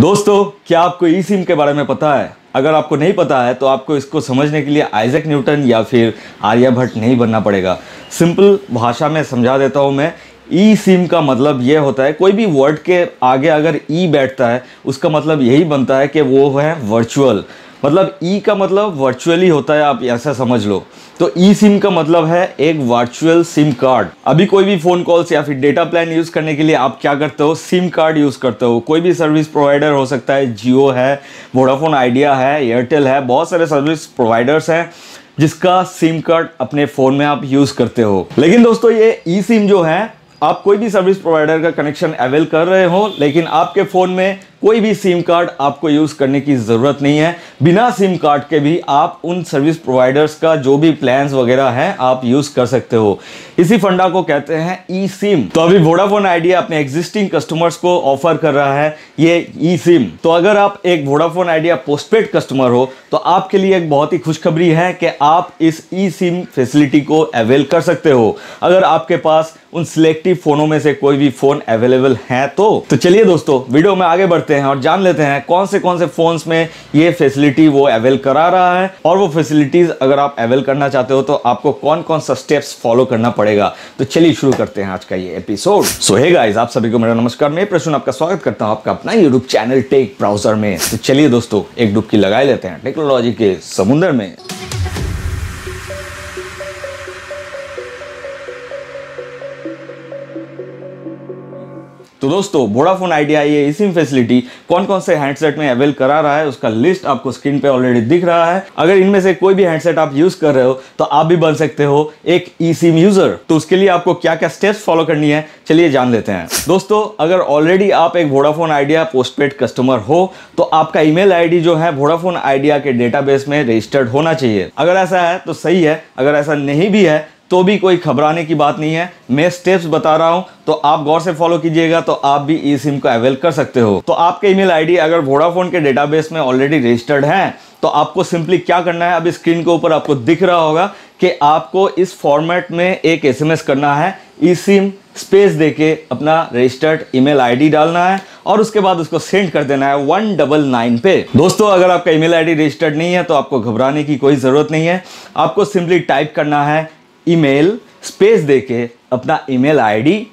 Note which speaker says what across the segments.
Speaker 1: दोस्तों क्या आपको ई सिम के बारे में पता है अगर आपको नहीं पता है तो आपको इसको समझने के लिए आइजक न्यूटन या फिर आर्यभट्ट नहीं बनना पड़ेगा सिंपल भाषा में समझा देता हूँ मैं ई सिम का मतलब यह होता है कोई भी वर्ड के आगे अगर ई बैठता है उसका मतलब यही बनता है कि वो है वर्चुअल मतलब ई e का मतलब वर्चुअली होता है आप ऐसा समझ लो तो ई e सिम का मतलब है एक वर्चुअल सिम कार्ड अभी कोई भी फ़ोन कॉल्स या फिर डेटा प्लान यूज़ करने के लिए आप क्या करते हो सिम कार्ड यूज़ करते हो कोई भी सर्विस प्रोवाइडर हो सकता है जियो है वोडाफोन आइडिया है एयरटेल है बहुत सारे सर्विस प्रोवाइडर्स हैं जिसका सिम कार्ड अपने फ़ोन में आप यूज़ करते हो लेकिन दोस्तों ये ई e सिम जो है आप कोई भी सर्विस प्रोवाइडर का कनेक्शन अवेल कर रहे हो लेकिन आपके फ़ोन में कोई भी सिम कार्ड आपको यूज़ करने की ज़रूरत नहीं है बिना सिम कार्ड के भी आप उन सर्विस प्रोवाइडर्स का जो भी प्लान्स वगैरह हैं आप यूज़ कर सकते हो इसी फंडा को कहते हैं ई सिम तो अभी वोडाफोन आइडिया अपने एग्जिस्टिंग कस्टमर्स को ऑफर कर रहा है ये ई सिम तो अगर आप एक वोडाफोन आइडिया पोस्टपेड कस्टमर हो तो आपके लिए एक बहुत ही खुशखबरी है कि आप इस ई सिम फैसिलिटी को अवेल कर सकते हो अगर आपके पास उन सिलेक्टिव फ़ोनों में से कोई भी फ़ोन अवेलेबल है तो, तो चलिए दोस्तों वीडियो में आगे बढ़ते करते हैं और जान लेते हैं कौन से कौन से फ़ोन्स में ये फैसिलिटी वो अवेल करा रहा है और वो फैसिलिटीज़ अगर आप अवेल करना चाहते हो तो आपको कौन कौन सा स्टेप्स फॉलो करना पड़ेगा तो चलिए शुरू करते हैं आज का ये एपिसोड सो हे गाइस आप सभी को मेरा नमस्कार मैं प्रश्न आपका स्वागत करता हूँ आपका अपना यूट्यूब चैनल टेक ब्राउजर में तो चलिए दोस्तों एक डुबकी लगा लेते हैं टेक्नोलॉजी के समुद्र में तो दोस्तों वोडाफोन आइडिया ये सिम फैसिलिटी कौन कौन से हैंडसेट में अवेल करा रहा है उसका लिस्ट आपको स्क्रीन पे ऑलरेडी दिख रहा है अगर इनमें से कोई भी हैंडसेट आप यूज कर रहे हो तो आप भी बन सकते हो एक ई सिम यूजर तो उसके लिए आपको क्या क्या स्टेप्स फॉलो करनी है चलिए जान लेते हैं दोस्तों अगर ऑलरेडी आप एक वोडाफोन आइडिया पोस्टपेड कस्टमर हो तो आपका ई मेल जो है वोडाफोन आइडिया के डेटाबेस में रजिस्टर्ड होना चाहिए अगर ऐसा है तो सही है अगर ऐसा नहीं भी है तो भी कोई घबराने की बात नहीं है मैं स्टेप्स बता रहा हूं तो आप गौर से फॉलो कीजिएगा तो आप भी ई सिम को अवेल कर सकते हो तो आपके ईमेल आईडी अगर वोडाफोन के डेटाबेस में ऑलरेडी रजिस्टर्ड है तो आपको सिंपली क्या करना है अब स्क्रीन के ऊपर आपको दिख रहा होगा कि आपको इस फॉर्मेट में एक एसएमएस करना है ई सिम स्पेस दे के अपना रजिस्टर्ड ईमेल आईडी डालना है और उसके बाद उसको सेंड कर देना है वन डबल नाइन पे दोस्तों अगर आपका ईमेल आईडी रजिस्टर्ड नहीं है तो आपको घबराने की कोई ज़रूरत नहीं है आपको सिंपली टाइप करना है ईमेल स्पेस दे के अपना ईमेल आईडी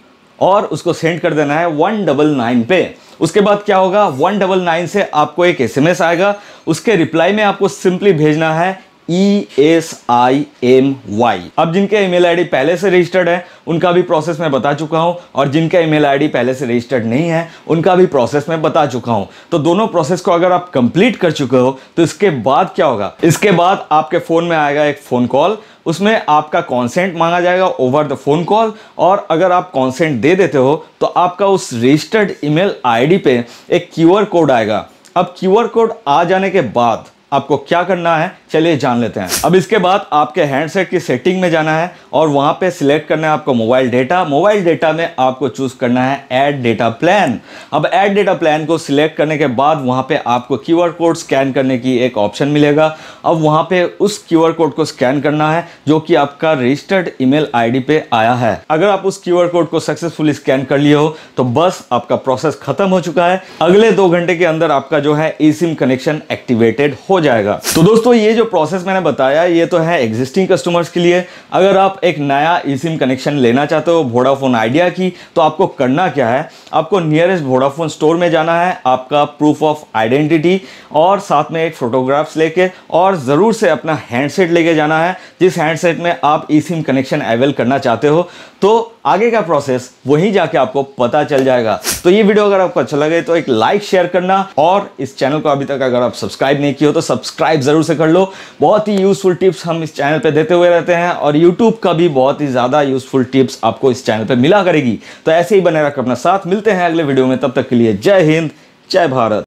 Speaker 1: और उसको सेंड कर देना है वन डबल नाइन पे उसके बाद क्या होगा वन डबल नाइन से आपको एक एसएमएस आएगा उसके रिप्लाई में आपको सिंपली भेजना है E S I M Y अब जिनके ईमेल आईडी पहले से रजिस्टर्ड है उनका भी प्रोसेस मैं बता चुका हूं और जिनका ईमेल आईडी पहले से रजिस्टर्ड नहीं है उनका भी प्रोसेस मैं बता चुका हूं तो दोनों प्रोसेस को अगर आप कंप्लीट कर चुके हो तो इसके बाद क्या होगा इसके बाद आपके फोन में आएगा एक फोन कॉल उसमें आपका कॉन्सेंट मांगा जाएगा ओवर द फोन कॉल और अगर आप कॉन्सेंट दे देते हो तो आपका उस रजिस्टर्ड ईमेल आईडी पे एक क्यूआर कोड आएगा अब क्यूआर कोड आ जाने के बाद आपको क्या करना है चलिए जान लेते हैं अब इसके बाद आपके हैंडसेट की सेटिंग में जाना है और वहां पे सिलेक्ट करना है आपको मोबाइल डेटा मोबाइल डेटा में आपको चूज़ करना है ऐड डेटा प्लान अब ऐड डेटा प्लान को सिलेक्ट करने के बाद वहां पे आपको क्यूआर कोड स्कैन करने की एक ऑप्शन मिलेगा अब वहां पे उस क्यू कोड को स्कैन करना है जो कि आपका रजिस्टर्ड ई मेल पे आया है अगर आप उस क्यू कोड को सक्सेसफुली स्कैन कर लिए हो तो बस आपका प्रोसेस खत्म हो चुका है अगले दो घंटे के अंदर आपका जो है ई सिम कनेक्शन एक्टिवेटेड हो जाएगा तो दोस्तों ये जो जो प्रोसेस मैंने बताया ये तो है एग्जिस्टिंग कस्टमर्स के लिए अगर आप एक नया ई सिम कनेक्शन लेना चाहते हो वोडाफोन आइडिया की तो आपको करना क्या है आपको नियरेस्ट वोडाफोन स्टोर में जाना है आपका प्रूफ ऑफ आइडेंटिटी और साथ में एक फोटोग्राफ्स लेके और ज़रूर से अपना हैंडसेट लेके जाना है जिस हैंडसेट में आप ई सिम कनेक्शन अवेल करना चाहते हो तो आगे का प्रोसेस वहीं जाके आपको पता चल जाएगा तो ये वीडियो अगर आपको अच्छा लगे तो एक लाइक शेयर करना और इस चैनल को अभी तक अगर आप सब्सक्राइब नहीं किया हो तो सब्सक्राइब जरूर से कर लो बहुत ही यूज़फुल टिप्स हम इस चैनल पे देते हुए रहते हैं और यूट्यूब का भी बहुत ही ज़्यादा यूज़फुल टिप्स आपको इस चैनल पर मिला करेगी तो ऐसे ही बने रखकर अपना साथ मिलते हैं अगले वीडियो में तब तक के लिए जय हिंद जय भारत